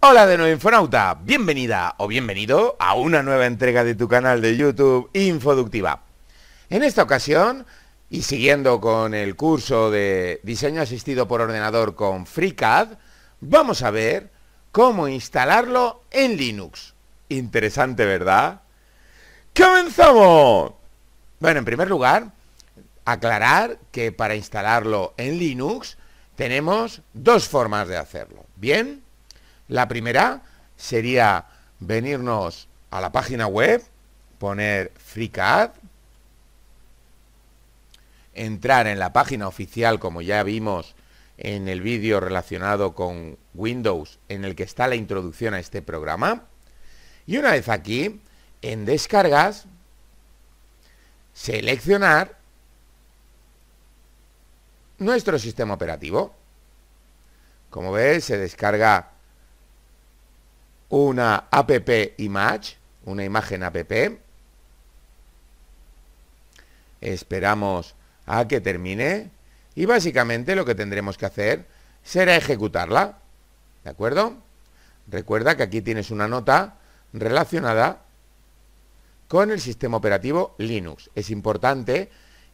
Hola de nuevo Infonauta, bienvenida o bienvenido a una nueva entrega de tu canal de YouTube Infoductiva. En esta ocasión, y siguiendo con el curso de diseño asistido por ordenador con FreeCAD, vamos a ver cómo instalarlo en Linux. Interesante, ¿verdad? ¡Comenzamos! Bueno, en primer lugar, aclarar que para instalarlo en Linux tenemos dos formas de hacerlo. ¿Bien? La primera sería venirnos a la página web, poner FreeCAD, entrar en la página oficial, como ya vimos en el vídeo relacionado con Windows, en el que está la introducción a este programa. Y una vez aquí, en descargas, seleccionar nuestro sistema operativo. Como ves, se descarga una app image, una imagen app. Esperamos a que termine y básicamente lo que tendremos que hacer será ejecutarla. ¿De acuerdo? Recuerda que aquí tienes una nota relacionada con el sistema operativo Linux. Es importante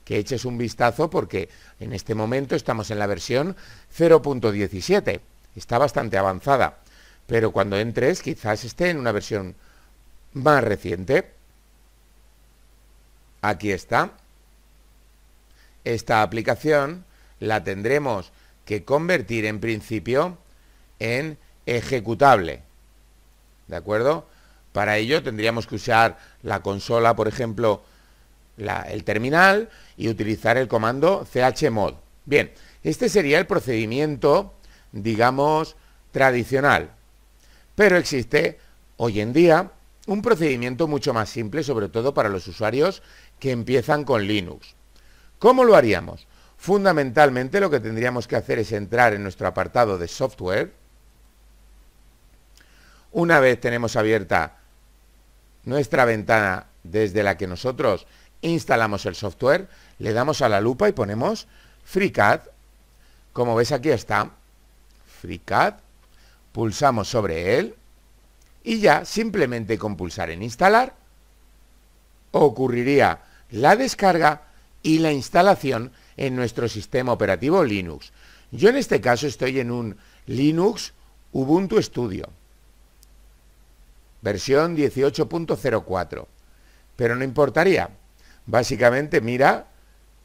que eches un vistazo porque en este momento estamos en la versión 0.17. Está bastante avanzada pero cuando entres quizás esté en una versión más reciente. Aquí está. Esta aplicación la tendremos que convertir en principio en ejecutable. ¿De acuerdo? Para ello tendríamos que usar la consola, por ejemplo, el terminal y utilizar el comando chmod. Bien, este sería el procedimiento, digamos, tradicional. Pero existe hoy en día un procedimiento mucho más simple, sobre todo para los usuarios que empiezan con Linux. ¿Cómo lo haríamos? Fundamentalmente lo que tendríamos que hacer es entrar en nuestro apartado de software. Una vez tenemos abierta nuestra ventana desde la que nosotros instalamos el software, le damos a la lupa y ponemos FreeCAD. Como ves aquí está, FreeCAD pulsamos sobre él y ya simplemente con pulsar en instalar ocurriría la descarga y la instalación en nuestro sistema operativo Linux. Yo en este caso estoy en un Linux Ubuntu Studio, versión 18.04, pero no importaría. Básicamente, mira,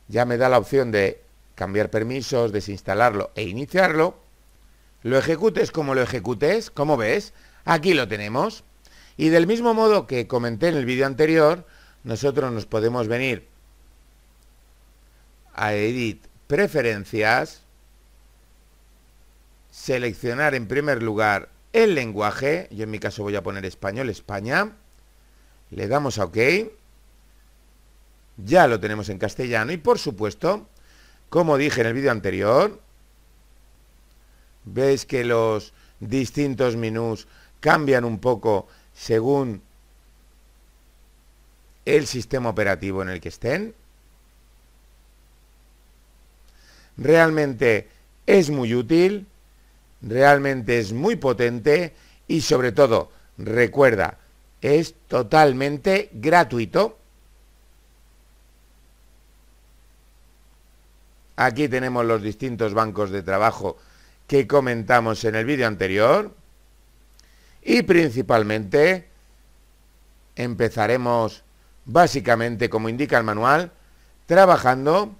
ya me da la opción de cambiar permisos, desinstalarlo e iniciarlo lo ejecutes como lo ejecutes, como ves, aquí lo tenemos. Y del mismo modo que comenté en el vídeo anterior, nosotros nos podemos venir a Edit Preferencias, seleccionar en primer lugar el lenguaje, yo en mi caso voy a poner español, España, le damos a OK, ya lo tenemos en castellano y por supuesto, como dije en el vídeo anterior, veis que los distintos menús cambian un poco según el sistema operativo en el que estén. Realmente es muy útil, realmente es muy potente y sobre todo, recuerda, es totalmente gratuito. Aquí tenemos los distintos bancos de trabajo que comentamos en el vídeo anterior. Y principalmente empezaremos básicamente, como indica el manual, trabajando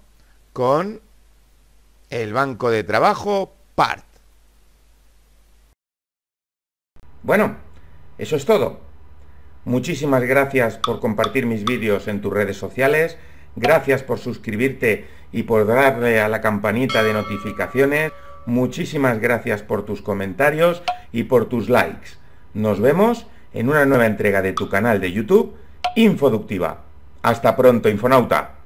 con el banco de trabajo PART. Bueno, eso es todo. Muchísimas gracias por compartir mis vídeos en tus redes sociales, gracias por suscribirte y por darle a la campanita de notificaciones. Muchísimas gracias por tus comentarios y por tus likes. Nos vemos en una nueva entrega de tu canal de YouTube, Infoductiva. Hasta pronto, Infonauta.